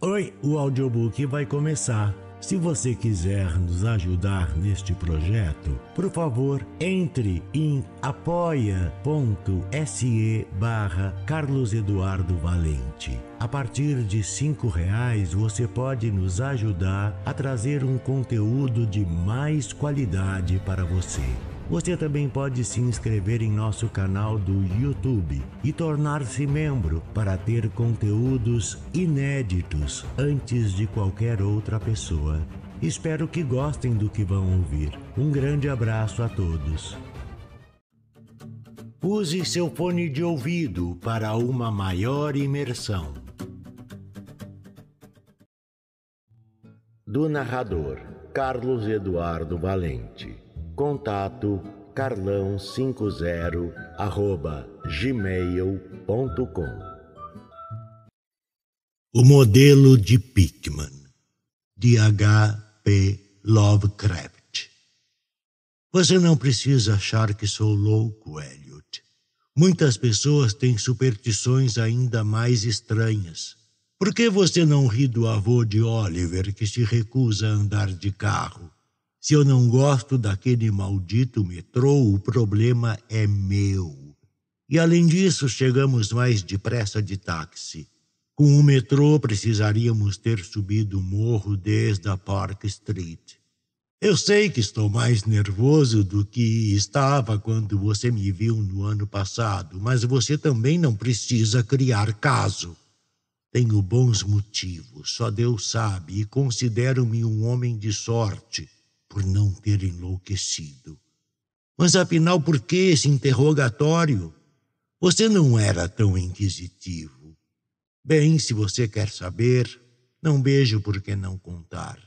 Oi, o audiobook vai começar. Se você quiser nos ajudar neste projeto, por favor, entre em apoia.se barra Carlos Eduardo Valente. A partir de cinco reais você pode nos ajudar a trazer um conteúdo de mais qualidade para você. Você também pode se inscrever em nosso canal do YouTube e tornar-se membro para ter conteúdos inéditos antes de qualquer outra pessoa. Espero que gostem do que vão ouvir. Um grande abraço a todos. Use seu fone de ouvido para uma maior imersão. Do narrador Carlos Eduardo Valente. Contato carlão50 arroba gmail.com O modelo de Pickman de H.P. Lovecraft Você não precisa achar que sou louco, Elliot. Muitas pessoas têm superstições ainda mais estranhas. Por que você não ri do avô de Oliver que se recusa a andar de carro? Se eu não gosto daquele maldito metrô, o problema é meu. E além disso, chegamos mais depressa de táxi. Com o metrô, precisaríamos ter subido o morro desde a Park Street. Eu sei que estou mais nervoso do que estava quando você me viu no ano passado, mas você também não precisa criar caso. Tenho bons motivos, só Deus sabe, e considero-me um homem de sorte por não ter enlouquecido. Mas afinal, por que esse interrogatório? Você não era tão inquisitivo. Bem, se você quer saber, não vejo por que não contar.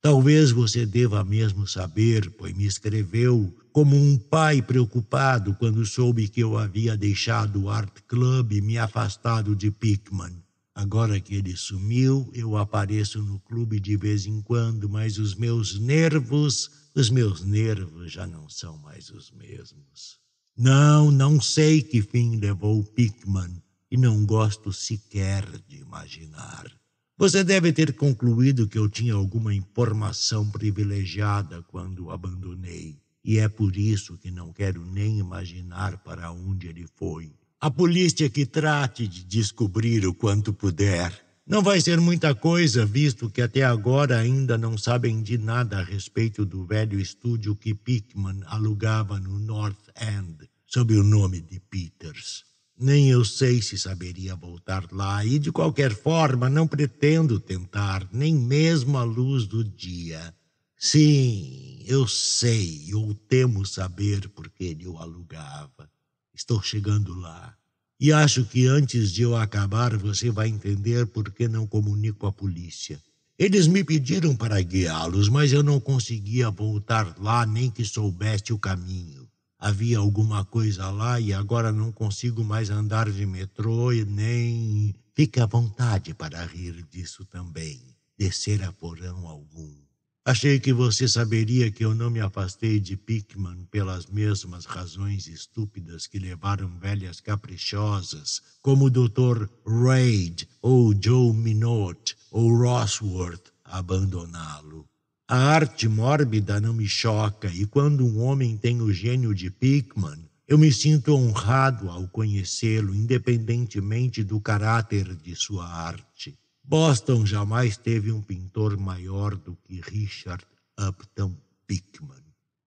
Talvez você deva mesmo saber, pois me escreveu como um pai preocupado quando soube que eu havia deixado o Art Club e me afastado de Pickman. Agora que ele sumiu, eu apareço no clube de vez em quando, mas os meus nervos, os meus nervos já não são mais os mesmos. Não, não sei que fim levou Pickman e não gosto sequer de imaginar. Você deve ter concluído que eu tinha alguma informação privilegiada quando o abandonei, e é por isso que não quero nem imaginar para onde ele foi. A polícia que trate de descobrir o quanto puder. Não vai ser muita coisa, visto que até agora ainda não sabem de nada a respeito do velho estúdio que Pickman alugava no North End, sob o nome de Peters. Nem eu sei se saberia voltar lá, e de qualquer forma não pretendo tentar, nem mesmo à luz do dia. Sim, eu sei, ou temo saber por que ele o alugava. Estou chegando lá. E acho que antes de eu acabar você vai entender por que não comunico à polícia. Eles me pediram para guiá-los, mas eu não conseguia voltar lá nem que soubesse o caminho. Havia alguma coisa lá e agora não consigo mais andar de metrô e nem. Fique à vontade para rir disso também. Descer a porão algum. Achei que você saberia que eu não me afastei de Pickman pelas mesmas razões estúpidas que levaram velhas caprichosas, como o Dr. Reid ou Joe Minot ou Rosworth, a abandoná-lo. A arte mórbida não me choca e quando um homem tem o gênio de Pickman, eu me sinto honrado ao conhecê-lo, independentemente do caráter de sua arte. Boston jamais teve um pintor maior do que Richard Upton Pickman.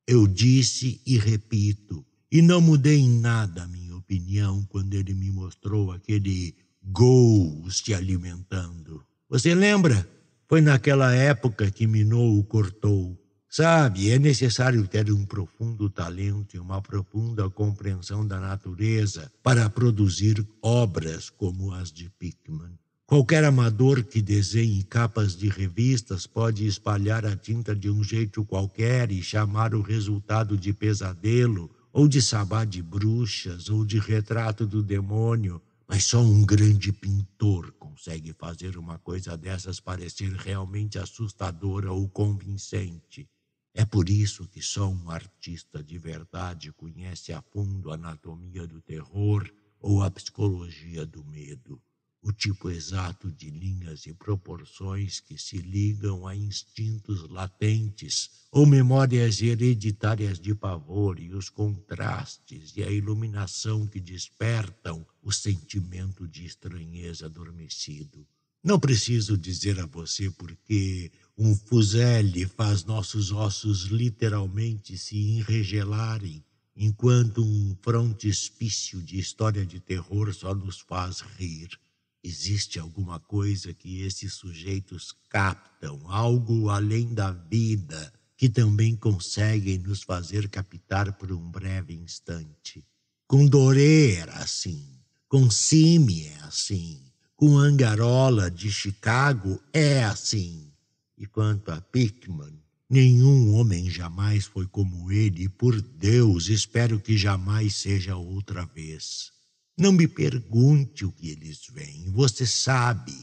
Eu disse e repito, e não mudei em nada a minha opinião quando ele me mostrou aquele gol se alimentando. Você lembra? Foi naquela época que Minou o cortou. Sabe, é necessário ter um profundo talento e uma profunda compreensão da natureza para produzir obras como as de Pickman. Qualquer amador que desenhe capas de revistas pode espalhar a tinta de um jeito qualquer e chamar o resultado de pesadelo, ou de sabá de bruxas, ou de retrato do demônio, mas só um grande pintor consegue fazer uma coisa dessas parecer realmente assustadora ou convincente. É por isso que só um artista de verdade conhece a fundo a anatomia do terror ou a psicologia do medo o tipo exato de linhas e proporções que se ligam a instintos latentes ou memórias hereditárias de pavor e os contrastes e a iluminação que despertam o sentimento de estranheza adormecido. Não preciso dizer a você porque um fuzele faz nossos ossos literalmente se enregelarem, enquanto um frontispício de história de terror só nos faz rir. Existe alguma coisa que esses sujeitos captam, algo além da vida, que também conseguem nos fazer captar por um breve instante. Com Doré era assim, com Simi é assim, com Angarola de Chicago é assim. E quanto a Pickman, nenhum homem jamais foi como ele, e por Deus, espero que jamais seja outra vez. Não me pergunte o que eles veem. Você sabe,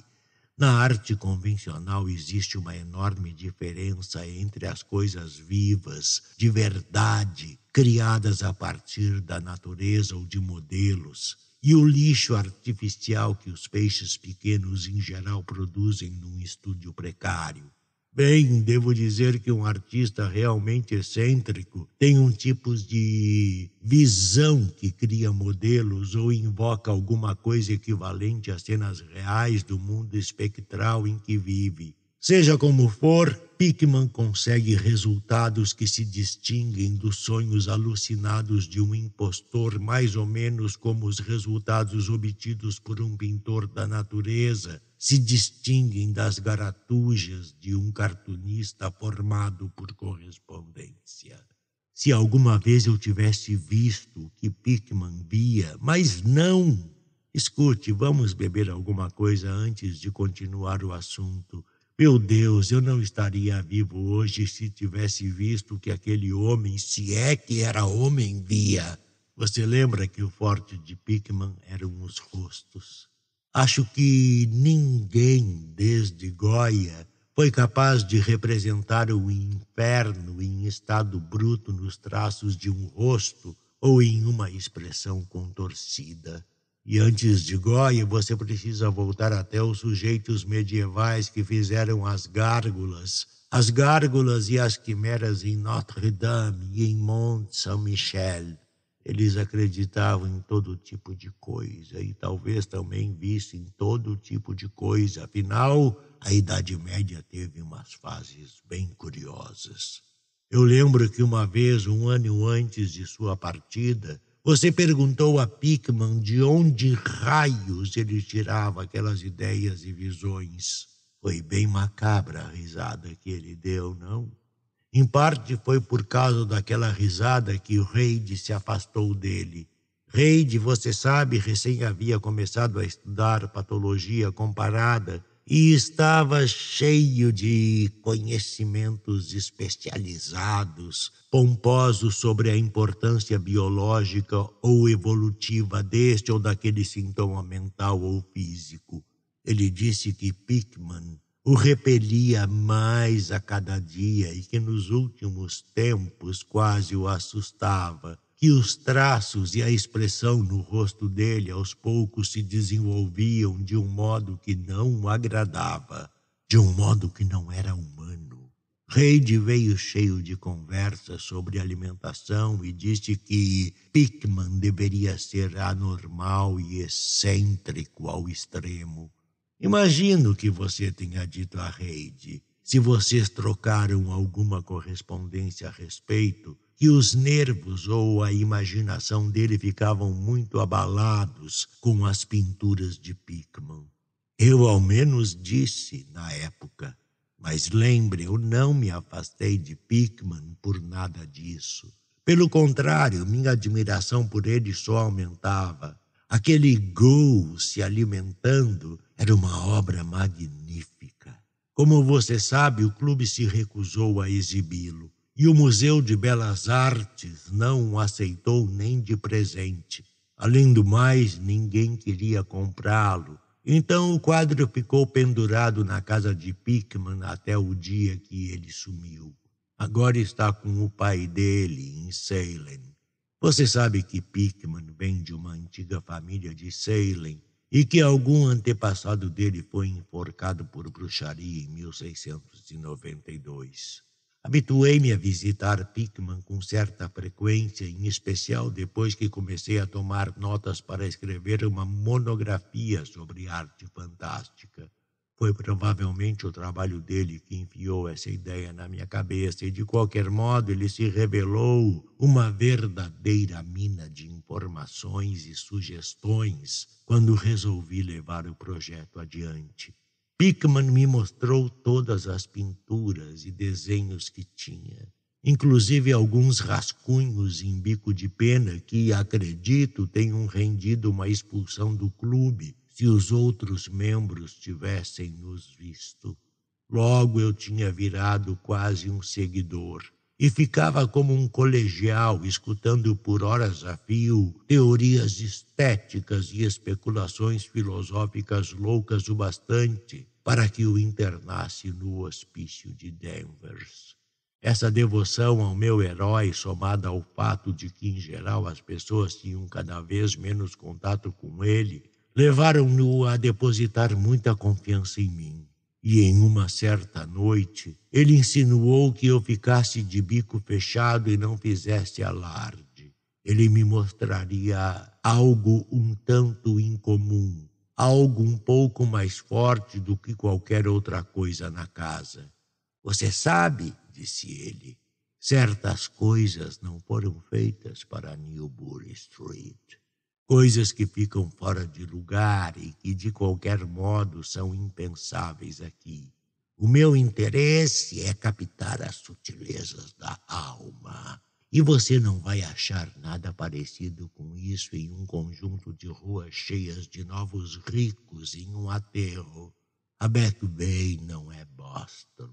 na arte convencional existe uma enorme diferença entre as coisas vivas, de verdade, criadas a partir da natureza ou de modelos, e o lixo artificial que os peixes pequenos em geral produzem num estúdio precário. Bem, devo dizer que um artista realmente excêntrico tem um tipo de visão que cria modelos ou invoca alguma coisa equivalente às cenas reais do mundo espectral em que vive. Seja como for, Pickman consegue resultados que se distinguem dos sonhos alucinados de um impostor, mais ou menos como os resultados obtidos por um pintor da natureza se distinguem das garatujas de um cartunista formado por correspondência. Se alguma vez eu tivesse visto o que Pickman via, mas não! Escute, vamos beber alguma coisa antes de continuar o assunto. Meu Deus, eu não estaria vivo hoje se tivesse visto que aquele homem, se é que era homem, via. Você lembra que o forte de Pickman eram os rostos? Acho que ninguém desde Goya foi capaz de representar o inferno em estado bruto nos traços de um rosto ou em uma expressão contorcida. E antes de Goya, você precisa voltar até os sujeitos medievais que fizeram as gárgulas, as gárgulas e as quimeras em Notre-Dame e em Mont Saint-Michel. Eles acreditavam em todo tipo de coisa e talvez também vissem todo tipo de coisa. Afinal, a Idade Média teve umas fases bem curiosas. Eu lembro que uma vez, um ano antes de sua partida, você perguntou a Pickman de onde raios ele tirava aquelas ideias e visões. Foi bem macabra a risada que ele deu, não? Em parte foi por causa daquela risada que o Reide se afastou dele. Reide, você sabe, recém havia começado a estudar patologia comparada e estava cheio de conhecimentos especializados, pomposos sobre a importância biológica ou evolutiva deste ou daquele sintoma mental ou físico. Ele disse que Pickman o repelia mais a cada dia e que nos últimos tempos quase o assustava, que os traços e a expressão no rosto dele aos poucos se desenvolviam de um modo que não o agradava, de um modo que não era humano. Reide veio cheio de conversa sobre alimentação e disse que Pickman deveria ser anormal e excêntrico ao extremo Imagino que você tenha dito a Reide, se vocês trocaram alguma correspondência a respeito, que os nervos ou a imaginação dele ficavam muito abalados com as pinturas de Pickman. Eu, ao menos, disse na época. Mas lembre, eu não me afastei de Pickman por nada disso. Pelo contrário, minha admiração por ele só aumentava aquele gol se alimentando, era uma obra magnífica. Como você sabe, o clube se recusou a exibi-lo e o Museu de Belas Artes não o aceitou nem de presente. Além do mais, ninguém queria comprá-lo. Então o quadro ficou pendurado na casa de Pickman até o dia que ele sumiu. Agora está com o pai dele em Salem. Você sabe que Pickman vem de uma antiga família de Salem e que algum antepassado dele foi enforcado por bruxaria em 1692. Habituei-me a visitar Pickman com certa frequência, em especial depois que comecei a tomar notas para escrever uma monografia sobre arte fantástica. Foi provavelmente o trabalho dele que enfiou essa ideia na minha cabeça, e de qualquer modo ele se revelou uma verdadeira mina de informações e sugestões quando resolvi levar o projeto adiante. Pickman me mostrou todas as pinturas e desenhos que tinha, inclusive alguns rascunhos em bico de pena que, acredito, tenham rendido uma expulsão do clube se os outros membros tivessem nos visto. Logo eu tinha virado quase um seguidor e ficava como um colegial escutando por horas a fio teorias estéticas e especulações filosóficas loucas o bastante para que o internasse no hospício de Denver. Essa devoção ao meu herói, somada ao fato de que, em geral, as pessoas tinham cada vez menos contato com ele, levaram-no a depositar muita confiança em mim. E em uma certa noite, ele insinuou que eu ficasse de bico fechado e não fizesse alarde. Ele me mostraria algo um tanto incomum, algo um pouco mais forte do que qualquer outra coisa na casa. Você sabe, disse ele, certas coisas não foram feitas para Newbury Street coisas que ficam fora de lugar e que de qualquer modo são impensáveis aqui. O meu interesse é captar as sutilezas da alma. E você não vai achar nada parecido com isso em um conjunto de ruas cheias de novos ricos em um aterro. Aberto Bay não é Boston.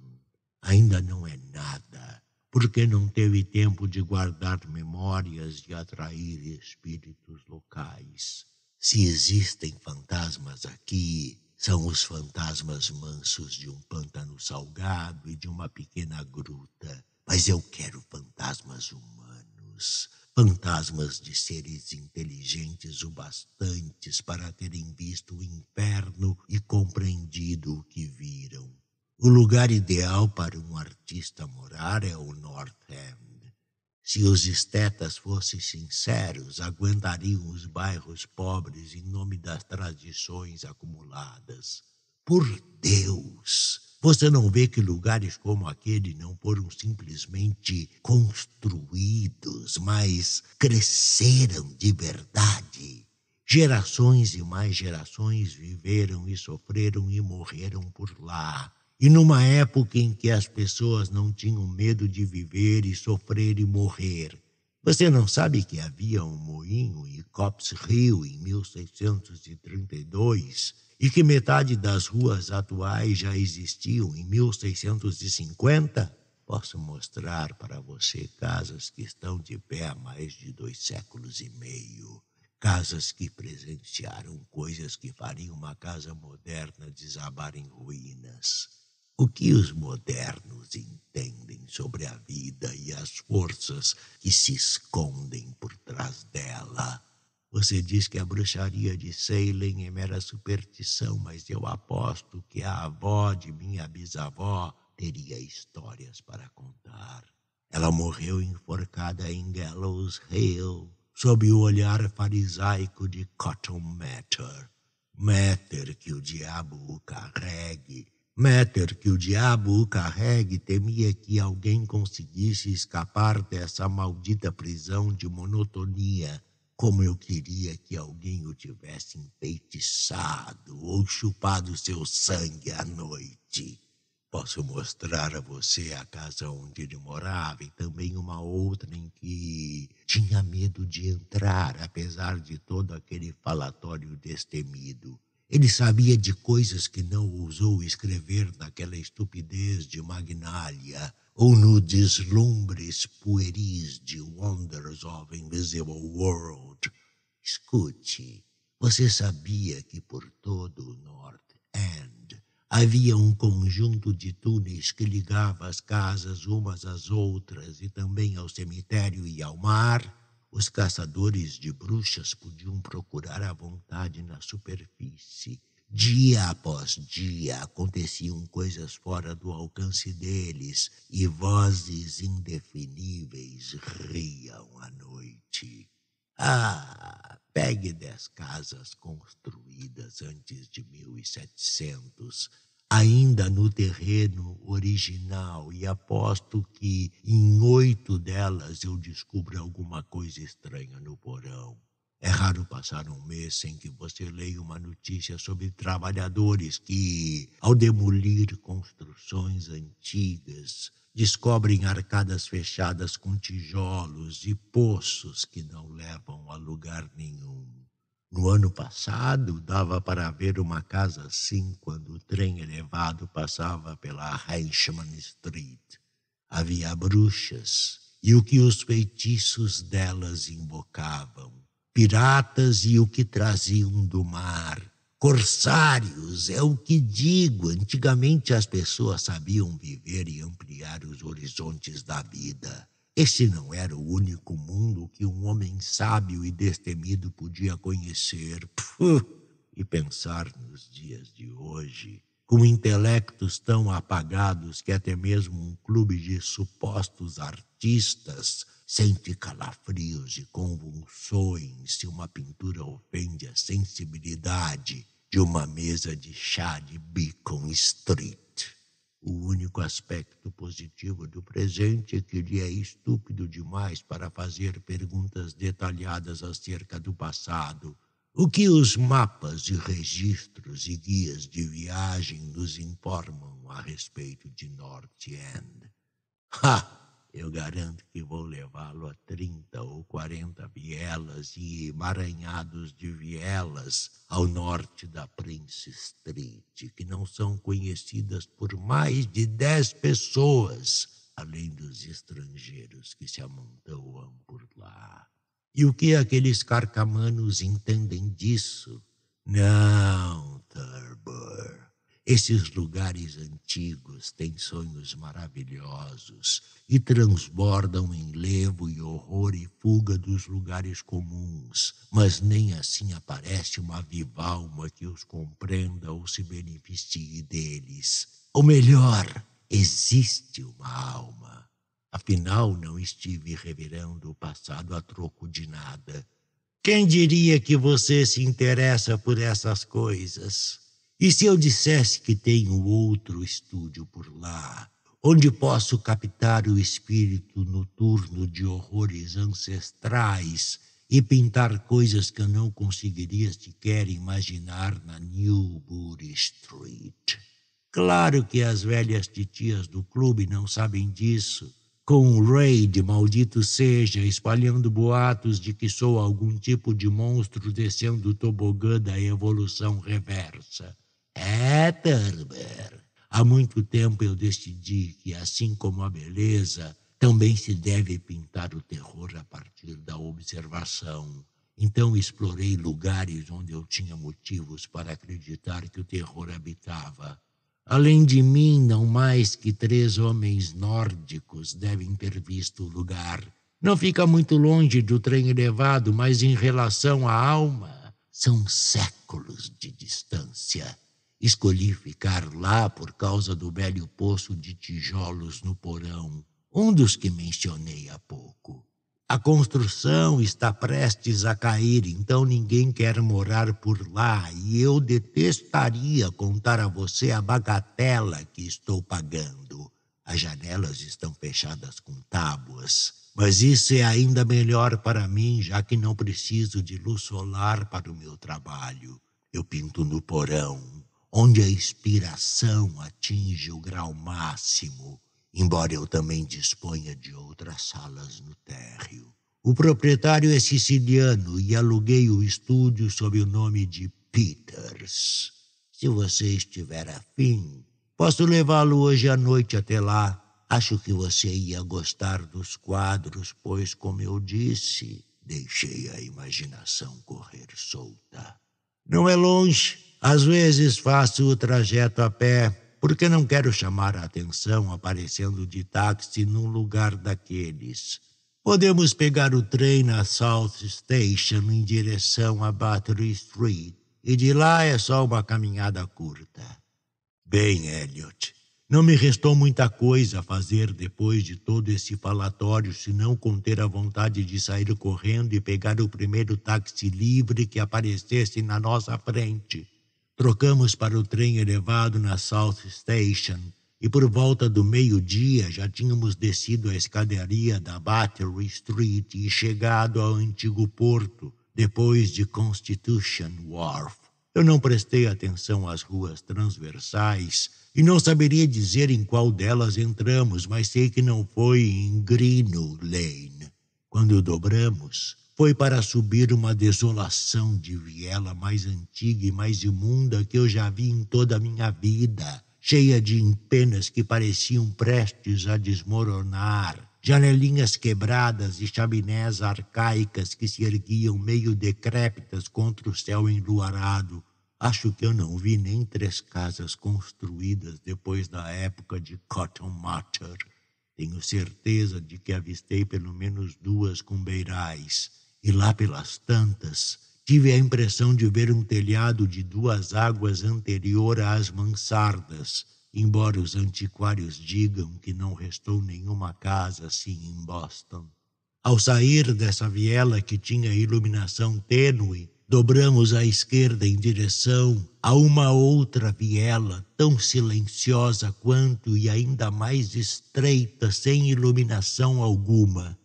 Ainda não é nada porque não teve tempo de guardar memórias e atrair espíritos locais. Se existem fantasmas aqui, são os fantasmas mansos de um pântano salgado e de uma pequena gruta. Mas eu quero fantasmas humanos, fantasmas de seres inteligentes o bastantes para terem visto o inferno e compreendido o que viram o lugar ideal para um artista morar é o North End. Se os estetas fossem sinceros, aguentariam os bairros pobres em nome das tradições acumuladas. Por Deus! Você não vê que lugares como aquele não foram simplesmente construídos, mas cresceram de verdade. Gerações e mais gerações viveram e sofreram e morreram por lá. E numa época em que as pessoas não tinham medo de viver e sofrer e morrer, você não sabe que havia um moinho em Cops Hill em 1632 e que metade das ruas atuais já existiam em 1650? Posso mostrar para você casas que estão de pé há mais de dois séculos e meio. Casas que presenciaram coisas que fariam uma casa moderna desabar em ruínas o que os modernos entendem sobre a vida e as forças que se escondem por trás dela? Você diz que a bruxaria de Salem é mera superstição, mas eu aposto que a avó de minha bisavó teria histórias para contar. Ela morreu enforcada em Gallows Hill, sob o olhar farisaico de Cotton Mather. Mather, que o diabo o carregue, Méter que o diabo o carregue, temia que alguém conseguisse escapar dessa maldita prisão de monotonia, como eu queria que alguém o tivesse enfeitiçado ou chupado seu sangue à noite. Posso mostrar a você a casa onde ele morava e também uma outra em que tinha medo de entrar, apesar de todo aquele falatório destemido. Ele sabia de coisas que não ousou escrever naquela estupidez de Magnália ou no deslumbres pueris de Wonders of Invisible World. Escute, você sabia que por todo o North End havia um conjunto de túneis que ligava as casas umas às outras e também ao cemitério e ao mar? Os caçadores de bruxas podiam procurar à vontade na superfície. Dia após dia aconteciam coisas fora do alcance deles e vozes indefiníveis riam à noite. Ah, pegue dez casas construídas antes de 1700 ainda no terreno original e aposto que em oito delas eu descubro alguma coisa estranha no porão. É raro passar um mês sem que você leia uma notícia sobre trabalhadores que, ao demolir construções antigas, descobrem arcadas fechadas com tijolos e poços que não levam a lugar nenhum. No ano passado, dava para ver uma casa assim quando o trem elevado passava pela Heinchman Street. Havia bruxas e o que os feitiços delas invocavam, piratas e o que traziam do mar, corsários, é o que digo. Antigamente as pessoas sabiam viver e ampliar os horizontes da vida. Esse não era o único mundo que um homem sábio e destemido podia conhecer Puh, e pensar nos dias de hoje, com intelectos tão apagados que até mesmo um clube de supostos artistas sente calafrios e convulsões se uma pintura ofende a sensibilidade de uma mesa de chá de Beacon Street único aspecto positivo do presente é que ele é estúpido demais para fazer perguntas detalhadas acerca do passado. O que os mapas e registros e guias de viagem nos informam a respeito de North End? Ha! eu garanto que vou levá-lo a trinta ou quarenta vielas e emaranhados de vielas ao norte da Prince Street, que não são conhecidas por mais de dez pessoas, além dos estrangeiros que se amontoam por lá. E o que aqueles carcamanos entendem disso? Não, Thurber. Esses lugares antigos têm sonhos maravilhosos e transbordam em levo e horror e fuga dos lugares comuns, mas nem assim aparece uma viva alma que os compreenda ou se beneficie deles. Ou melhor, existe uma alma. Afinal, não estive revirando o passado a troco de nada. Quem diria que você se interessa por essas coisas? E se eu dissesse que tenho outro estúdio por lá, onde posso captar o espírito noturno de horrores ancestrais e pintar coisas que eu não conseguiria sequer imaginar na Newbury Street? Claro que as velhas titias do clube não sabem disso. Com o raid, maldito seja, espalhando boatos de que sou algum tipo de monstro descendo o tobogã da evolução reversa. É, Târbert. Há muito tempo eu decidi que, assim como a beleza, também se deve pintar o terror a partir da observação. Então explorei lugares onde eu tinha motivos para acreditar que o terror habitava. Além de mim, não mais que três homens nórdicos devem ter visto o lugar. Não fica muito longe do trem elevado, mas em relação à alma, são séculos de distância. Escolhi ficar lá por causa do velho poço de tijolos no porão, um dos que mencionei há pouco. A construção está prestes a cair, então ninguém quer morar por lá e eu detestaria contar a você a bagatela que estou pagando. As janelas estão fechadas com tábuas, mas isso é ainda melhor para mim, já que não preciso de luz solar para o meu trabalho. Eu pinto no porão, onde a inspiração atinge o grau máximo, embora eu também disponha de outras salas no térreo. O proprietário é siciliano e aluguei o estúdio sob o nome de Peters. Se você estiver afim, posso levá-lo hoje à noite até lá. Acho que você ia gostar dos quadros, pois, como eu disse, deixei a imaginação correr solta. Não é longe, às vezes faço o trajeto a pé, porque não quero chamar a atenção aparecendo de táxi num lugar daqueles. Podemos pegar o trem na South Station em direção a Battery Street, e de lá é só uma caminhada curta. Bem, Elliot, não me restou muita coisa a fazer depois de todo esse falatório, senão conter a vontade de sair correndo e pegar o primeiro táxi livre que aparecesse na nossa frente. Trocamos para o trem elevado na South Station e por volta do meio-dia já tínhamos descido a escadaria da Battery Street e chegado ao antigo porto, depois de Constitution Wharf. Eu não prestei atenção às ruas transversais e não saberia dizer em qual delas entramos, mas sei que não foi em Greenwood Lane. Quando dobramos, foi para subir uma desolação de viela mais antiga e mais imunda que eu já vi em toda a minha vida, cheia de empenas que pareciam prestes a desmoronar, janelinhas quebradas e chaminés arcaicas que se erguiam meio decrépitas contra o céu enluarado. Acho que eu não vi nem três casas construídas depois da época de Cotton Mather. Tenho certeza de que avistei pelo menos duas com beirais e lá pelas tantas tive a impressão de ver um telhado de duas águas anterior às mansardas, embora os antiquários digam que não restou nenhuma casa assim em Boston. Ao sair dessa viela que tinha iluminação tênue, dobramos à esquerda em direção a uma outra viela tão silenciosa quanto e ainda mais estreita, sem iluminação alguma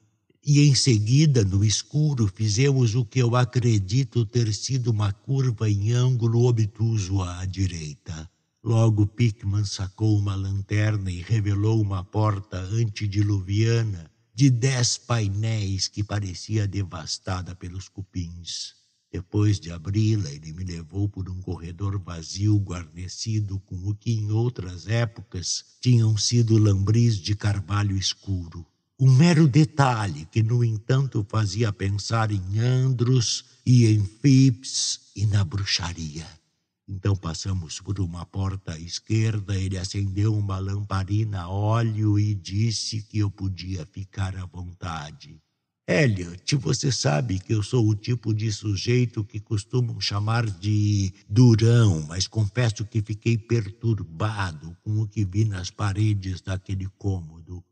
e em seguida, no escuro, fizemos o que eu acredito ter sido uma curva em ângulo obtuso à direita. Logo, Pickman sacou uma lanterna e revelou uma porta antediluviana de dez painéis que parecia devastada pelos cupins. Depois de abri-la, ele me levou por um corredor vazio guarnecido com o que em outras épocas tinham sido lambris de carvalho escuro. Um mero detalhe que, no entanto, fazia pensar em Andros e em Phipps e na bruxaria. Então passamos por uma porta à esquerda, ele acendeu uma lamparina a óleo e disse que eu podia ficar à vontade. Elliot, você sabe que eu sou o tipo de sujeito que costumam chamar de durão, mas confesso que fiquei perturbado com o que vi nas paredes daquele cômodo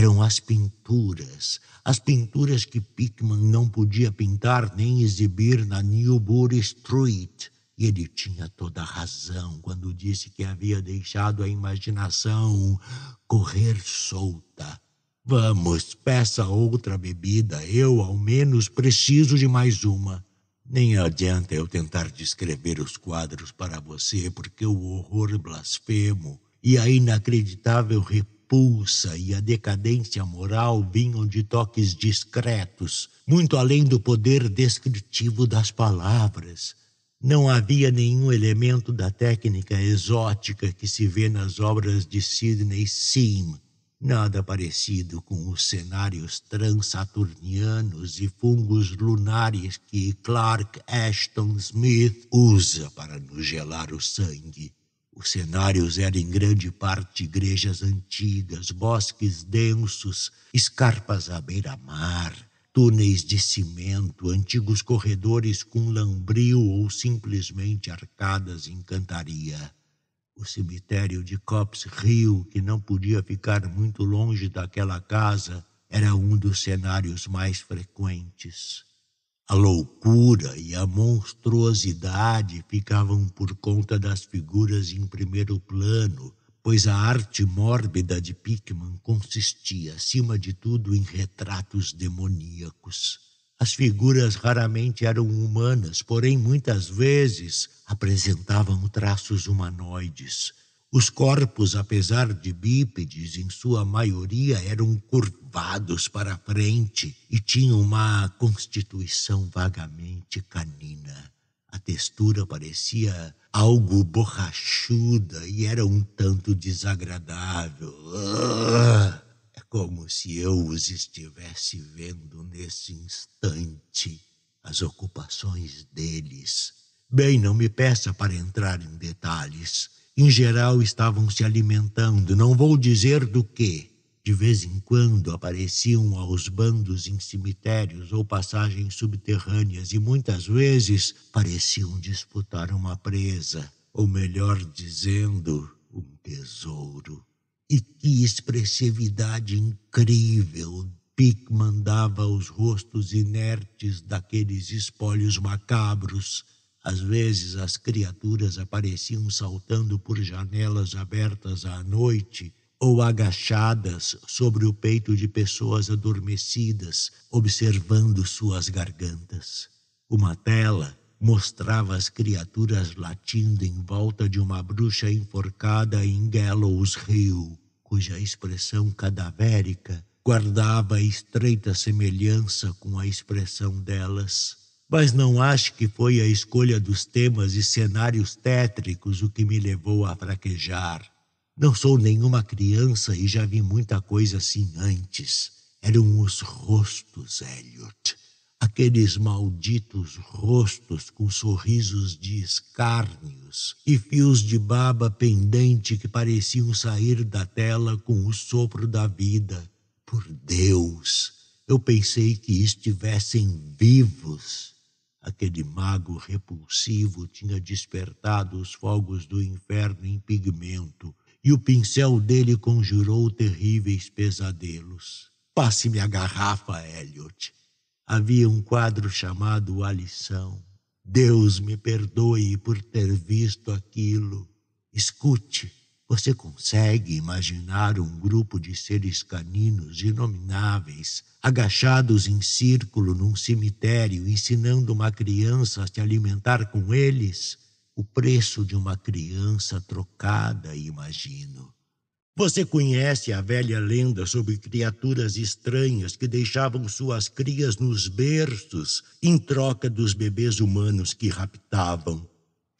eram as pinturas, as pinturas que Pickman não podia pintar nem exibir na Newbury Street. E ele tinha toda a razão quando disse que havia deixado a imaginação correr solta. Vamos, peça outra bebida. Eu, ao menos, preciso de mais uma. Nem adianta eu tentar descrever os quadros para você, porque o horror blasfemo e a inacreditável república repulsa e a decadência moral vinham de toques discretos, muito além do poder descritivo das palavras. Não havia nenhum elemento da técnica exótica que se vê nas obras de Sidney Sim, nada parecido com os cenários transaturnianos e fungos lunares que Clark Ashton Smith usa para nos gelar o sangue. Os cenários eram em grande parte igrejas antigas, bosques densos, escarpas à beira-mar, túneis de cimento, antigos corredores com lambril ou simplesmente arcadas em cantaria. O cemitério de Cops Hill, que não podia ficar muito longe daquela casa, era um dos cenários mais frequentes. A loucura e a monstruosidade ficavam por conta das figuras em primeiro plano, pois a arte mórbida de Pickman consistia, acima de tudo, em retratos demoníacos. As figuras raramente eram humanas, porém muitas vezes apresentavam traços humanoides, os corpos, apesar de bípedes, em sua maioria eram curvados para a frente e tinham uma constituição vagamente canina. A textura parecia algo borrachuda e era um tanto desagradável. Ah, é como se eu os estivesse vendo nesse instante, as ocupações deles. Bem, não me peça para entrar em detalhes em geral estavam se alimentando, não vou dizer do que. De vez em quando apareciam aos bandos em cemitérios ou passagens subterrâneas e muitas vezes pareciam disputar uma presa, ou melhor dizendo, um tesouro. E que expressividade incrível Pic mandava aos rostos inertes daqueles espólios macabros às vezes as criaturas apareciam saltando por janelas abertas à noite ou agachadas sobre o peito de pessoas adormecidas, observando suas gargantas. Uma tela mostrava as criaturas latindo em volta de uma bruxa enforcada em Gallows Hill, cuja expressão cadavérica guardava estreita semelhança com a expressão delas mas não acho que foi a escolha dos temas e cenários tétricos o que me levou a fraquejar. Não sou nenhuma criança e já vi muita coisa assim antes. Eram os rostos, Elliot. Aqueles malditos rostos com sorrisos de escárnios e fios de baba pendente que pareciam sair da tela com o sopro da vida. Por Deus! Eu pensei que estivessem vivos. Aquele mago repulsivo tinha despertado os fogos do inferno em pigmento, e o pincel dele conjurou terríveis pesadelos. Passe-me a garrafa, Elliot. Havia um quadro chamado A Lição. Deus me perdoe por ter visto aquilo. Escute, você consegue imaginar um grupo de seres caninos inomináveis agachados em círculo num cemitério ensinando uma criança a se alimentar com eles? O preço de uma criança trocada, imagino. Você conhece a velha lenda sobre criaturas estranhas que deixavam suas crias nos berços em troca dos bebês humanos que raptavam.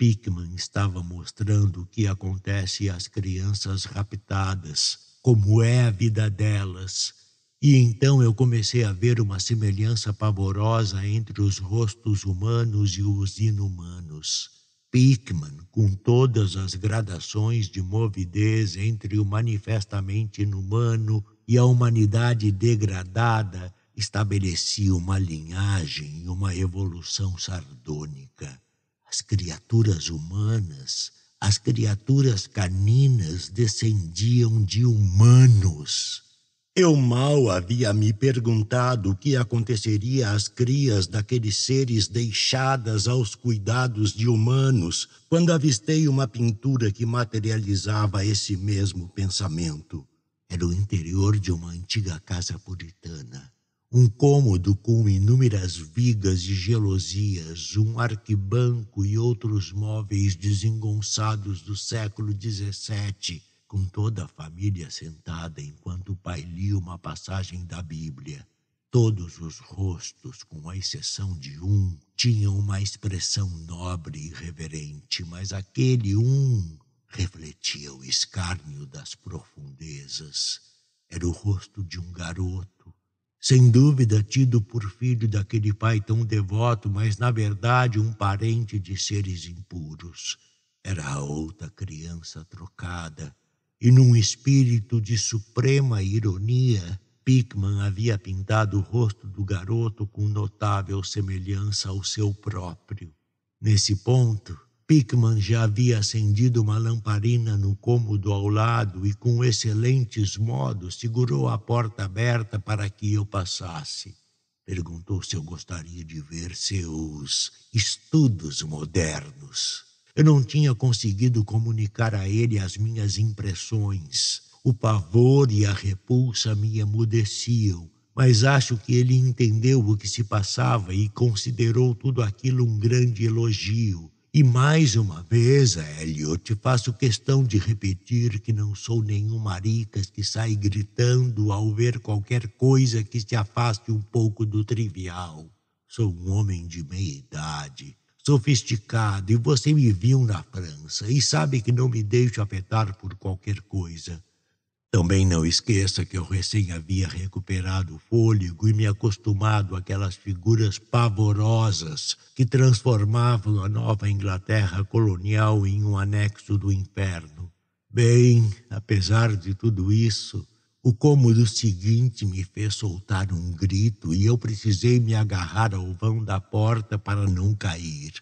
Pickman estava mostrando o que acontece às crianças raptadas, como é a vida delas. E então eu comecei a ver uma semelhança pavorosa entre os rostos humanos e os inumanos. Pickman, com todas as gradações de movidez entre o manifestamente inumano e a humanidade degradada, estabelecia uma linhagem e uma evolução sardônica as criaturas humanas, as criaturas caninas descendiam de humanos. Eu mal havia me perguntado o que aconteceria às crias daqueles seres deixadas aos cuidados de humanos quando avistei uma pintura que materializava esse mesmo pensamento. Era o interior de uma antiga casa puritana um cômodo com inúmeras vigas e gelosias, um arquibanco e outros móveis desengonçados do século XVII, com toda a família sentada enquanto o pai lia uma passagem da Bíblia. Todos os rostos, com a exceção de um, tinham uma expressão nobre e reverente, mas aquele um refletia o escárnio das profundezas. Era o rosto de um garoto sem dúvida tido por filho daquele pai tão devoto, mas na verdade um parente de seres impuros. Era outra criança trocada. E num espírito de suprema ironia, Pickman havia pintado o rosto do garoto com notável semelhança ao seu próprio. Nesse ponto, Pickman já havia acendido uma lamparina no cômodo ao lado e, com excelentes modos, segurou a porta aberta para que eu passasse. Perguntou se eu gostaria de ver seus estudos modernos. Eu não tinha conseguido comunicar a ele as minhas impressões. O pavor e a repulsa me emudeciam, mas acho que ele entendeu o que se passava e considerou tudo aquilo um grande elogio e mais uma vez, te faço questão de repetir que não sou nenhum maricas que sai gritando ao ver qualquer coisa que se afaste um pouco do trivial. Sou um homem de meia idade, sofisticado, e você me viu na França e sabe que não me deixo afetar por qualquer coisa. Também não esqueça que eu recém havia recuperado o fôlego e me acostumado àquelas figuras pavorosas que transformavam a Nova Inglaterra colonial em um anexo do inferno. Bem, apesar de tudo isso, o cômodo seguinte me fez soltar um grito e eu precisei me agarrar ao vão da porta para não cair.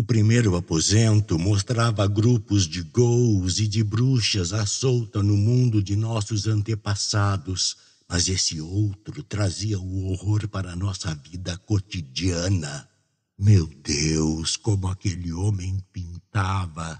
O primeiro aposento mostrava grupos de gous e de bruxas à solta no mundo de nossos antepassados, mas esse outro trazia o horror para a nossa vida cotidiana. Meu Deus, como aquele homem pintava!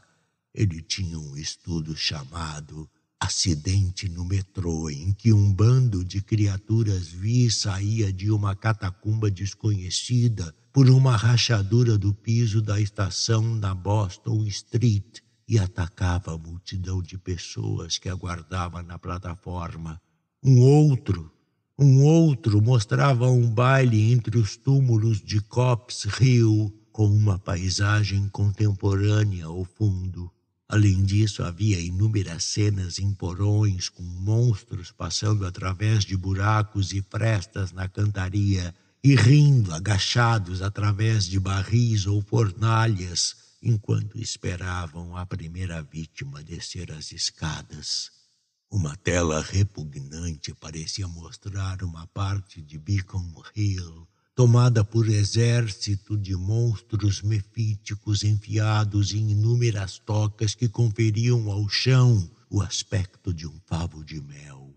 Ele tinha um estudo chamado Acidente no metrô em que um bando de criaturas vi saía de uma catacumba desconhecida por uma rachadura do piso da estação na Boston Street e atacava a multidão de pessoas que aguardava na plataforma. Um outro, um outro mostrava um baile entre os túmulos de Cops Hill com uma paisagem contemporânea ao fundo. Além disso, havia inúmeras cenas em porões com monstros passando através de buracos e frestas na cantaria e rindo agachados através de barris ou fornalhas enquanto esperavam a primeira vítima descer as escadas. Uma tela repugnante parecia mostrar uma parte de Beacon Hill tomada por exército de monstros mefíticos enfiados em inúmeras tocas que conferiam ao chão o aspecto de um favo de mel.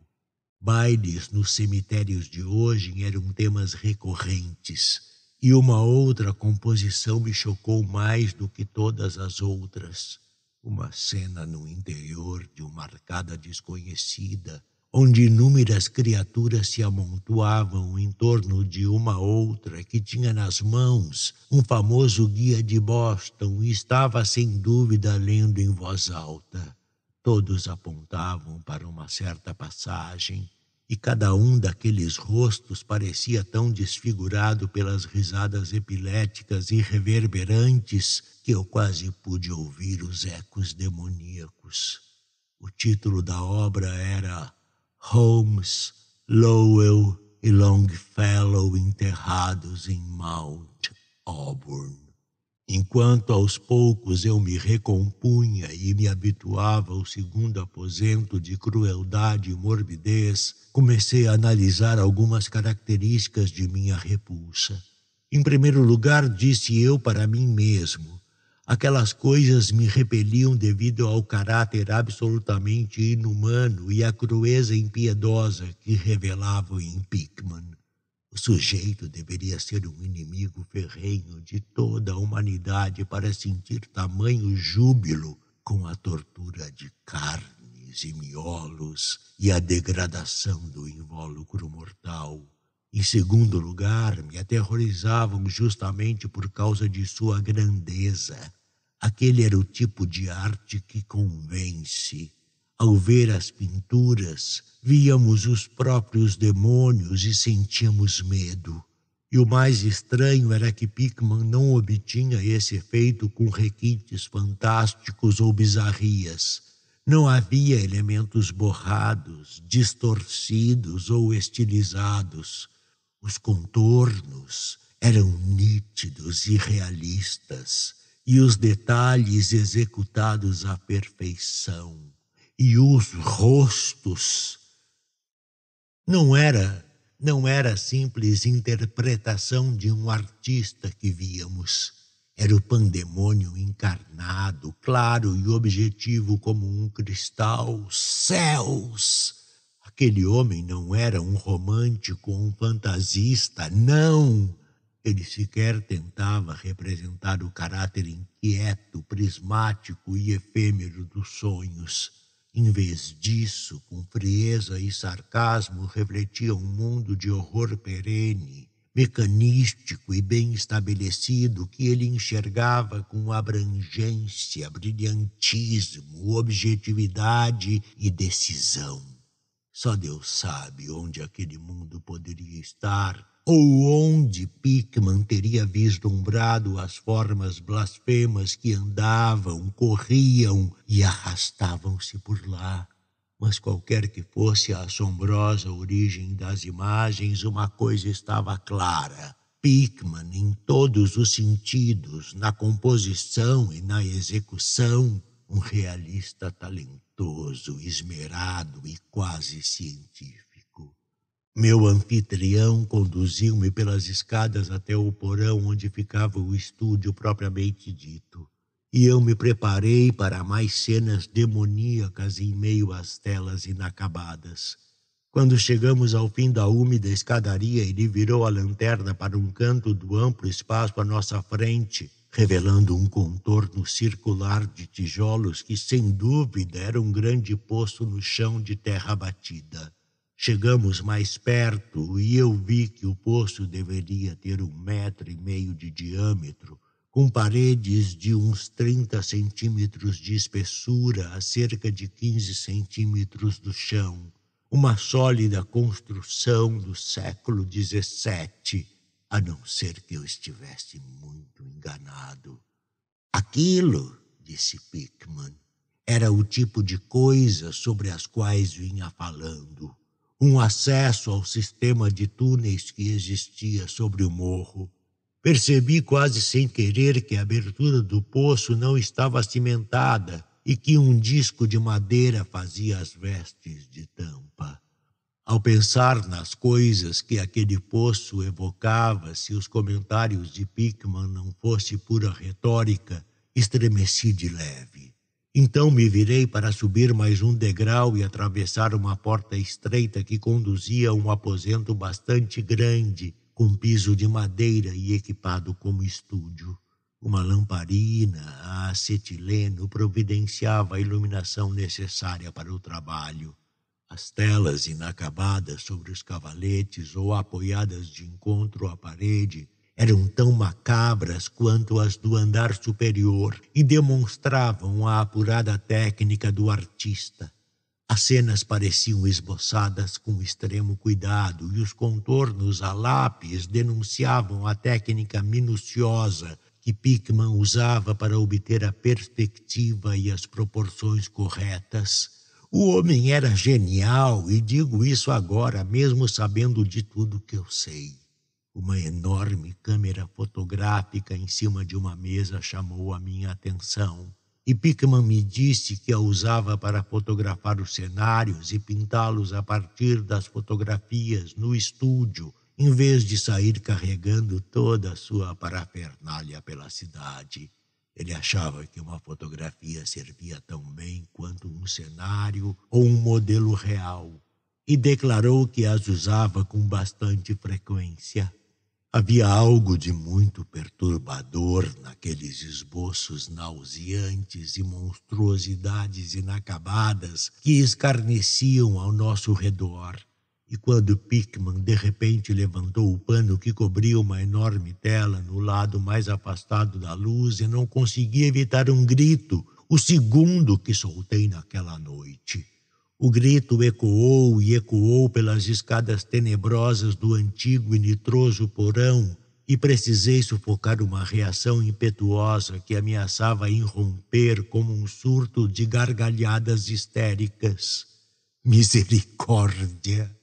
Bailes nos cemitérios de hoje eram temas recorrentes, e uma outra composição me chocou mais do que todas as outras. Uma cena no interior de uma arcada desconhecida onde inúmeras criaturas se amontoavam em torno de uma outra que tinha nas mãos um famoso guia de Boston e estava sem dúvida lendo em voz alta. Todos apontavam para uma certa passagem e cada um daqueles rostos parecia tão desfigurado pelas risadas epiléticas e reverberantes que eu quase pude ouvir os ecos demoníacos. O título da obra era Holmes, Lowell e Longfellow enterrados em Mount Auburn. Enquanto aos poucos eu me recompunha e me habituava ao segundo aposento de crueldade e morbidez, comecei a analisar algumas características de minha repulsa. Em primeiro lugar, disse eu para mim mesmo, Aquelas coisas me repeliam devido ao caráter absolutamente inumano e à crueza impiedosa que revelavam em Pickman. O sujeito deveria ser um inimigo ferrenho de toda a humanidade para sentir tamanho júbilo com a tortura de carnes e miolos e a degradação do invólucro mortal em segundo lugar, me aterrorizavam justamente por causa de sua grandeza. Aquele era o tipo de arte que convence. Ao ver as pinturas, víamos os próprios demônios e sentíamos medo. E o mais estranho era que Pickman não obtinha esse efeito com requintes fantásticos ou bizarrias. Não havia elementos borrados, distorcidos ou estilizados os contornos eram nítidos e realistas, e os detalhes executados à perfeição, e os rostos. Não era, não era simples interpretação de um artista que víamos. Era o pandemônio encarnado, claro e objetivo como um cristal. Céus! Aquele homem não era um romântico, um fantasista, não! Ele sequer tentava representar o caráter inquieto, prismático e efêmero dos sonhos. Em vez disso, com frieza e sarcasmo, refletia um mundo de horror perene, mecanístico e bem estabelecido que ele enxergava com abrangência, brilhantismo, objetividade e decisão. Só Deus sabe onde aquele mundo poderia estar ou onde Pickman teria vislumbrado as formas blasfemas que andavam, corriam e arrastavam-se por lá. Mas qualquer que fosse a assombrosa origem das imagens, uma coisa estava clara. Pickman, em todos os sentidos, na composição e na execução, um realista talentoso, esmerado e quase científico. Meu anfitrião conduziu-me pelas escadas até o porão onde ficava o estúdio propriamente dito, e eu me preparei para mais cenas demoníacas em meio às telas inacabadas. Quando chegamos ao fim da úmida escadaria, ele virou a lanterna para um canto do amplo espaço à nossa frente revelando um contorno circular de tijolos que, sem dúvida, era um grande poço no chão de terra batida. Chegamos mais perto e eu vi que o poço deveria ter um metro e meio de diâmetro, com paredes de uns 30 centímetros de espessura a cerca de 15 centímetros do chão, uma sólida construção do século XVII a não ser que eu estivesse muito enganado. Aquilo, disse Pickman, era o tipo de coisa sobre as quais vinha falando. Um acesso ao sistema de túneis que existia sobre o morro. Percebi quase sem querer que a abertura do poço não estava cimentada e que um disco de madeira fazia as vestes de tampa. Ao pensar nas coisas que aquele poço evocava, se os comentários de Pickman não fosse pura retórica, estremeci de leve. Então me virei para subir mais um degrau e atravessar uma porta estreita que conduzia a um aposento bastante grande, com piso de madeira e equipado como estúdio. Uma lamparina a acetileno providenciava a iluminação necessária para o trabalho as telas inacabadas sobre os cavaletes ou apoiadas de encontro à parede eram tão macabras quanto as do andar superior e demonstravam a apurada técnica do artista. As cenas pareciam esboçadas com extremo cuidado e os contornos a lápis denunciavam a técnica minuciosa que Pickman usava para obter a perspectiva e as proporções corretas o homem era genial, e digo isso agora, mesmo sabendo de tudo que eu sei. Uma enorme câmera fotográfica em cima de uma mesa chamou a minha atenção, e Pickman me disse que a usava para fotografar os cenários e pintá-los a partir das fotografias no estúdio, em vez de sair carregando toda a sua parafernália pela cidade. Ele achava que uma fotografia servia tão bem quanto um cenário ou um modelo real e declarou que as usava com bastante frequência. Havia algo de muito perturbador naqueles esboços nauseantes e monstruosidades inacabadas que escarneciam ao nosso redor. E quando Pickman de repente levantou o pano que cobria uma enorme tela no lado mais afastado da luz, eu não consegui evitar um grito, o segundo que soltei naquela noite. O grito ecoou e ecoou pelas escadas tenebrosas do antigo e nitroso porão, e precisei sufocar uma reação impetuosa que ameaçava irromper como um surto de gargalhadas histéricas. Misericórdia!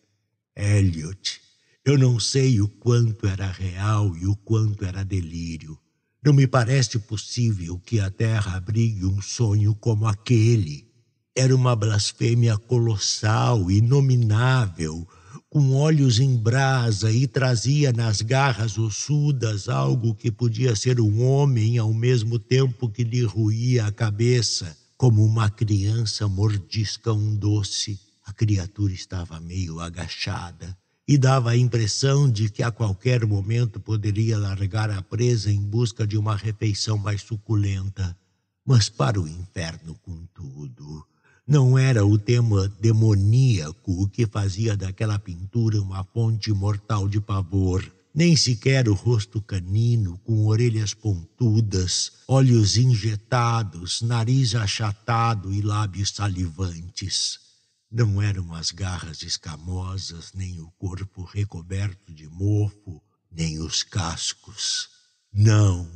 Elliot. Eu não sei o quanto era real e o quanto era delírio. Não me parece possível que a Terra abrigue um sonho como aquele. Era uma blasfêmia colossal, inominável, com olhos em brasa e trazia nas garras ossudas algo que podia ser um homem ao mesmo tempo que lhe ruía a cabeça, como uma criança mordisca um doce. A criatura estava meio agachada e dava a impressão de que a qualquer momento poderia largar a presa em busca de uma refeição mais suculenta. Mas para o inferno, contudo, não era o tema demoníaco o que fazia daquela pintura uma fonte mortal de pavor. Nem sequer o rosto canino, com orelhas pontudas, olhos injetados, nariz achatado e lábios salivantes. Não eram as garras escamosas, nem o corpo recoberto de mofo, nem os cascos. Não.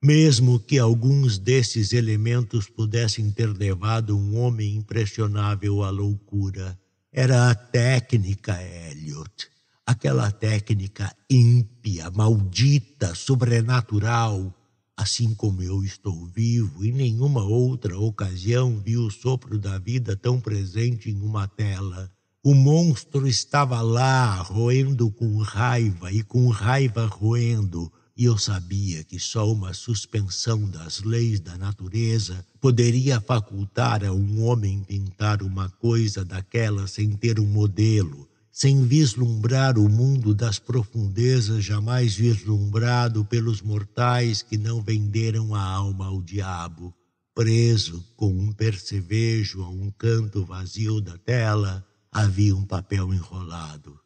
Mesmo que alguns desses elementos pudessem ter levado um homem impressionável à loucura, era a técnica Elliot, aquela técnica ímpia, maldita, sobrenatural, Assim como eu estou vivo, em nenhuma outra ocasião vi o sopro da vida tão presente em uma tela. O monstro estava lá, roendo com raiva e com raiva roendo, e eu sabia que só uma suspensão das leis da natureza poderia facultar a um homem pintar uma coisa daquela sem ter um modelo, sem vislumbrar o mundo das profundezas jamais vislumbrado pelos mortais que não venderam a alma ao diabo, preso com um percevejo a um canto vazio da tela, havia um papel enrolado.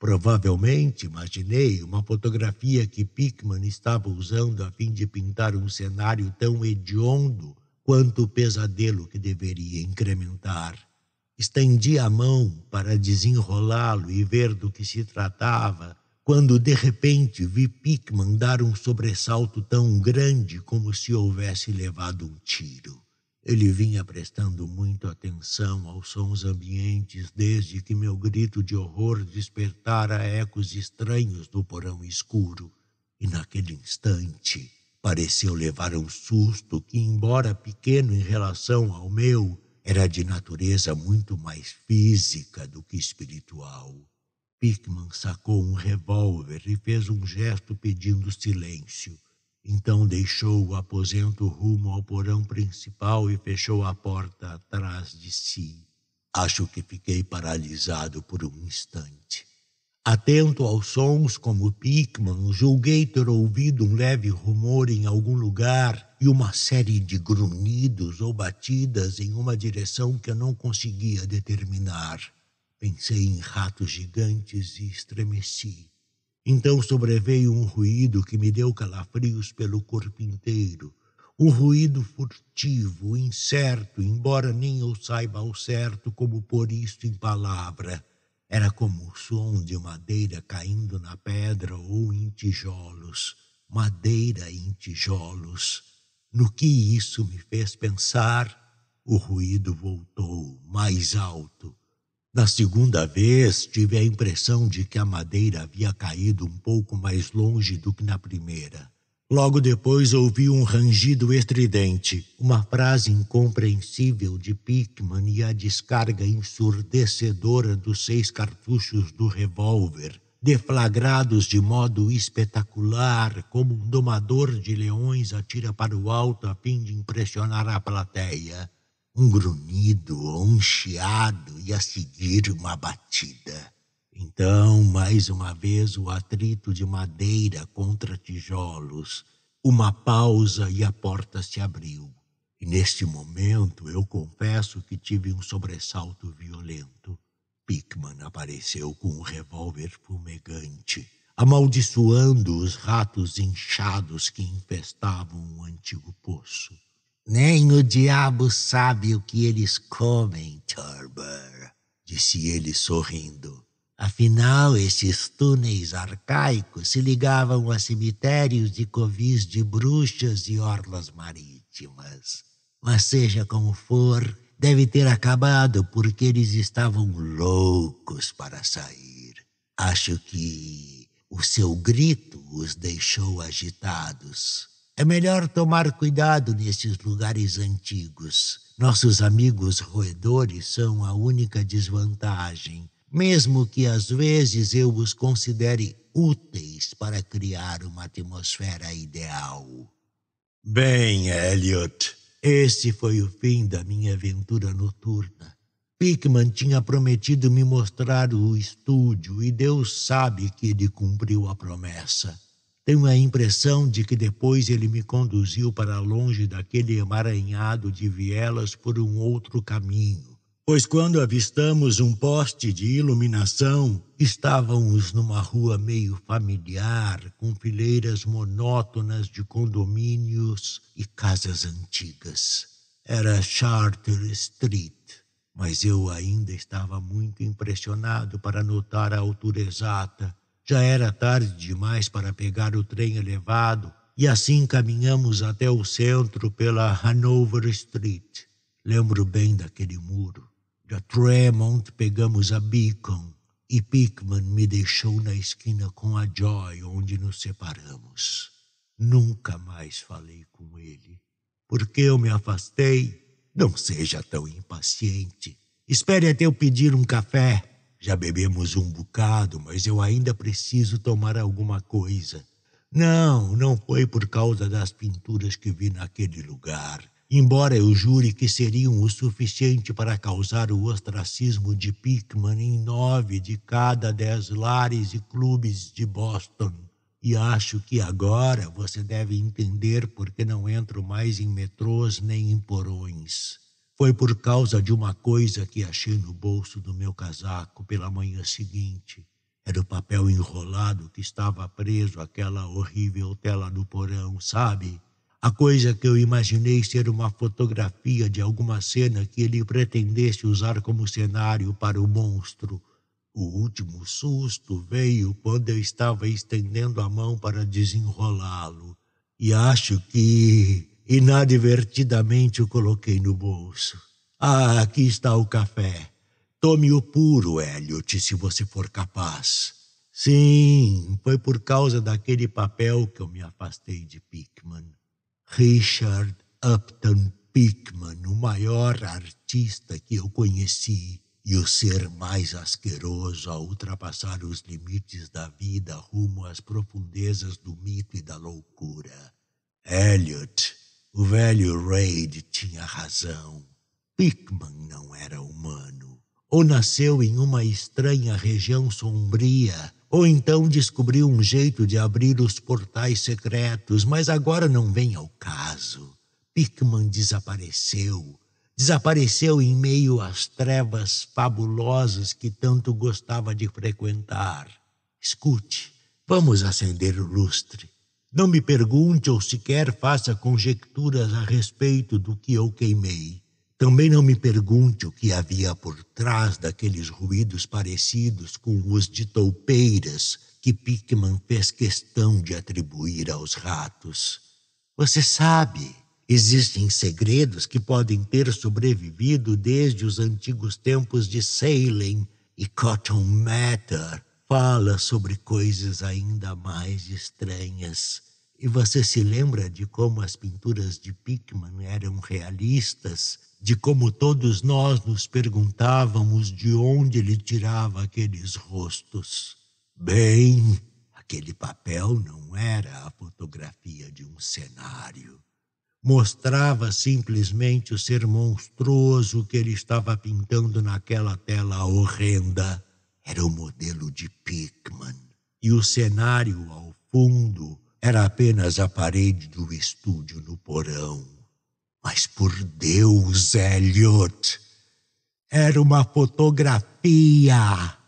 Provavelmente, imaginei, uma fotografia que Pickman estava usando a fim de pintar um cenário tão hediondo quanto o pesadelo que deveria incrementar. Estendi a mão para desenrolá-lo e ver do que se tratava, quando de repente vi Pickman dar um sobressalto tão grande como se houvesse levado um tiro. Ele vinha prestando muito atenção aos sons ambientes desde que meu grito de horror despertara ecos estranhos do porão escuro, e naquele instante pareceu levar um susto que, embora pequeno em relação ao meu, era de natureza muito mais física do que espiritual. Pickman sacou um revólver e fez um gesto pedindo silêncio. Então deixou o aposento rumo ao porão principal e fechou a porta atrás de si. Acho que fiquei paralisado por um instante. Atento aos sons como pikman, julguei ter ouvido um leve rumor em algum lugar e uma série de grunhidos ou batidas em uma direção que eu não conseguia determinar. Pensei em ratos gigantes e estremeci. Então sobreveio um ruído que me deu calafrios pelo corpo inteiro. Um ruído furtivo, incerto, embora nem eu saiba ao certo como pôr isto em palavra. Era como o som de madeira caindo na pedra ou em tijolos, madeira em tijolos. No que isso me fez pensar, o ruído voltou mais alto. Na segunda vez, tive a impressão de que a madeira havia caído um pouco mais longe do que na primeira. Logo depois ouvi um rangido estridente, uma frase incompreensível de Pickman e a descarga ensurdecedora dos seis cartuchos do revólver, deflagrados de modo espetacular, como um domador de leões atira para o alto a fim de impressionar a plateia. Um grunhido ou um chiado e a seguir uma batida. Então, mais uma vez, o atrito de madeira contra tijolos, uma pausa e a porta se abriu. E neste momento, eu confesso que tive um sobressalto violento. Pickman apareceu com um revólver fumegante, amaldiçoando os ratos inchados que infestavam o antigo poço. Nem o diabo sabe o que eles comem, Turber, disse ele sorrindo. Afinal, esses túneis arcaicos se ligavam a cemitérios de covis de bruxas e orlas marítimas. Mas seja como for, deve ter acabado porque eles estavam loucos para sair. Acho que o seu grito os deixou agitados. É melhor tomar cuidado nesses lugares antigos. Nossos amigos roedores são a única desvantagem mesmo que às vezes eu os considere úteis para criar uma atmosfera ideal. Bem, Elliot, esse foi o fim da minha aventura noturna. Pickman tinha prometido me mostrar o estúdio e Deus sabe que ele cumpriu a promessa. Tenho a impressão de que depois ele me conduziu para longe daquele emaranhado de vielas por um outro caminho pois quando avistamos um poste de iluminação, estávamos numa rua meio familiar, com fileiras monótonas de condomínios e casas antigas. Era Charter Street, mas eu ainda estava muito impressionado para notar a altura exata. Já era tarde demais para pegar o trem elevado, e assim caminhamos até o centro pela Hanover Street. Lembro bem daquele muro da Tremont pegamos a Beacon e Pickman me deixou na esquina com a Joy, onde nos separamos. Nunca mais falei com ele. Porque eu me afastei? Não seja tão impaciente. Espere até eu pedir um café. Já bebemos um bocado, mas eu ainda preciso tomar alguma coisa. Não, não foi por causa das pinturas que vi naquele lugar. Embora eu jure que seriam o suficiente para causar o ostracismo de Pickman em nove de cada dez lares e clubes de Boston. E acho que agora você deve entender por que não entro mais em metrôs nem em porões. Foi por causa de uma coisa que achei no bolso do meu casaco pela manhã seguinte. Era o papel enrolado que estava preso àquela horrível tela do porão, sabe? A coisa que eu imaginei ser uma fotografia de alguma cena que ele pretendesse usar como cenário para o monstro. O último susto veio quando eu estava estendendo a mão para desenrolá-lo, e acho que inadvertidamente o coloquei no bolso. Ah, aqui está o café. Tome-o puro, Elliot, se você for capaz. Sim, foi por causa daquele papel que eu me afastei de Pickman. Richard Upton Pickman, o maior artista que eu conheci, e o ser mais asqueroso a ultrapassar os limites da vida rumo às profundezas do mito e da loucura. Elliot, o velho Reid, tinha razão. Pickman não era humano. Ou nasceu em uma estranha região sombria ou então descobriu um jeito de abrir os portais secretos, mas agora não vem ao caso. Pickman desapareceu. Desapareceu em meio às trevas fabulosas que tanto gostava de frequentar. Escute, vamos acender o lustre. Não me pergunte ou sequer faça conjecturas a respeito do que eu queimei. Também não me pergunte o que havia por trás daqueles ruídos parecidos com os de toupeiras que Pickman fez questão de atribuir aos ratos. Você sabe, existem segredos que podem ter sobrevivido desde os antigos tempos de Salem e Cotton Mather fala sobre coisas ainda mais estranhas. E você se lembra de como as pinturas de Pickman eram realistas de como todos nós nos perguntávamos de onde ele tirava aqueles rostos. Bem, aquele papel não era a fotografia de um cenário. Mostrava simplesmente o ser monstruoso que ele estava pintando naquela tela horrenda. Era o modelo de Pickman. E o cenário ao fundo era apenas a parede do estúdio no porão. Mas por Deus, Elliot, era uma fotografia.